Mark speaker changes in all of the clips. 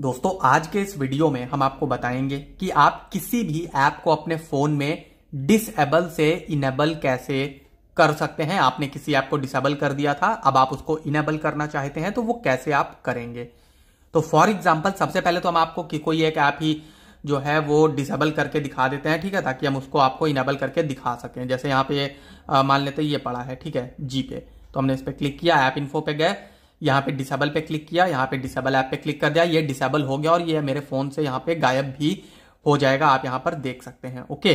Speaker 1: दोस्तों आज के इस वीडियो में हम आपको बताएंगे कि आप किसी भी ऐप को अपने फोन में डिसेबल से इनेबल कैसे कर सकते हैं आपने किसी ऐप को डिसेबल कर दिया था अब आप उसको इनेबल करना चाहते हैं तो वो कैसे आप करेंगे तो फॉर एग्जाम्पल सबसे पहले तो हम आपको कि कोई एक ऐप ही जो है वो डिसेबल करके दिखा देते हैं ठीक है ताकि हम उसको आपको इनेबल करके दिखा सकें जैसे यहाँ पे मान लेते ये पड़ा है ठीक है जी पे तो हमने इस पर क्लिक किया ऐप इन्फो पे गए यहाँ पे डिसेबल पे क्लिक किया यहाँ पे डिसेबल ऐप पे क्लिक कर दिया ये डिसेबल हो गया और ये मेरे फ़ोन से यहाँ पे गायब भी हो जाएगा आप यहाँ पर देख सकते हैं ओके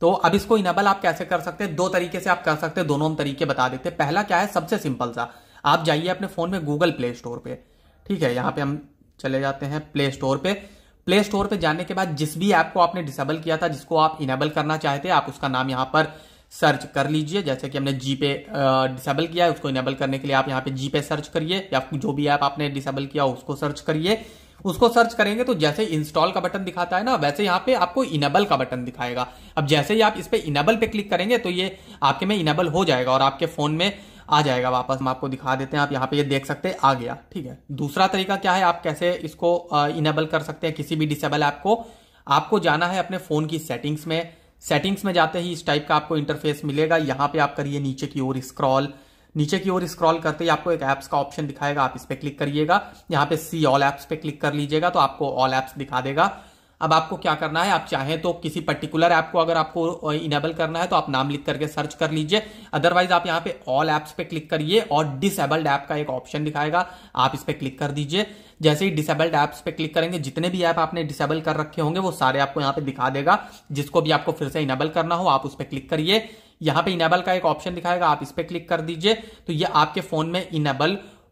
Speaker 1: तो अब इसको इनेबल आप कैसे कर सकते हैं दो तरीके से आप कर सकते हैं दोनों हम तरीके बता देते हैं पहला क्या है सबसे सिंपल सा आप जाइए अपने फ़ोन में गूगल प्ले स्टोर पे ठीक है यहाँ पे हम चले जाते हैं प्ले स्टोर पे प्ले स्टोर पे जाने के बाद जिस भी ऐप को आपने डिसेबल किया था जिसको आप इनेबल करना चाहते आप उसका नाम यहाँ पर सर्च कर लीजिए जैसे कि हमने जी पे डिसेबल किया है उसको इनेबल करने के लिए आप यहाँ पे जी पे सर्च करिए या जो भी ऐप आपने डिसेबल किया उसको सर्च करिए उसको सर्च करेंगे तो जैसे इंस्टॉल का बटन दिखाता है ना वैसे यहाँ पे आपको इनेबल का बटन दिखाएगा अब जैसे ही आप इस पर इनेबल पे क्लिक करेंगे तो ये आपके में इनेबल हो जाएगा और आपके फोन में आ जाएगा वापस हम आपको दिखा देते हैं आप यहाँ पे ये देख सकते हैं आ गया ठीक है दूसरा तरीका क्या है आप कैसे इसको इनेबल कर सकते हैं किसी भी डिसेबल ऐप को आपको जाना है अपने फोन की सेटिंग्स में सेटिंग्स में जाते ही इस टाइप का आपको इंटरफेस मिलेगा यहाँ पे आप करिए नीचे की ओर स्क्रॉल नीचे की ओर स्क्रॉल करते ही आपको एक ऐप्स का ऑप्शन दिखाएगा आप इस पर क्लिक करिएगा यहाँ पे सी ऑल एप्स पे क्लिक कर लीजिएगा तो आपको ऑल एप्स दिखा देगा अब आपको क्या करना है आप चाहें तो किसी पर्टिकुलर ऐप को अगर आपको इनेबल करना है तो आप नाम लिख करके सर्च कर लीजिए अदरवाइज आप यहाँ पे ऑल ऐप्स पे क्लिक करिए और डिसेबल्ड ऐप का एक ऑप्शन दिखाएगा आप इस पर क्लिक कर दीजिए जैसे ही डिसेबल्ड ऐप्स पे क्लिक करेंगे जितने भी ऐप आपने डिसेबल कर रखे होंगे वो सारे आपको यहाँ पे दिखा देगा जिसको भी आपको फिर से इनेबल करना हो आप उस पर क्लिक करिए यहाँ पे इनेबल का एक ऑप्शन दिखाएगा आप इस पर क्लिक कर दीजिए तो ये आपके फोन में इनेबल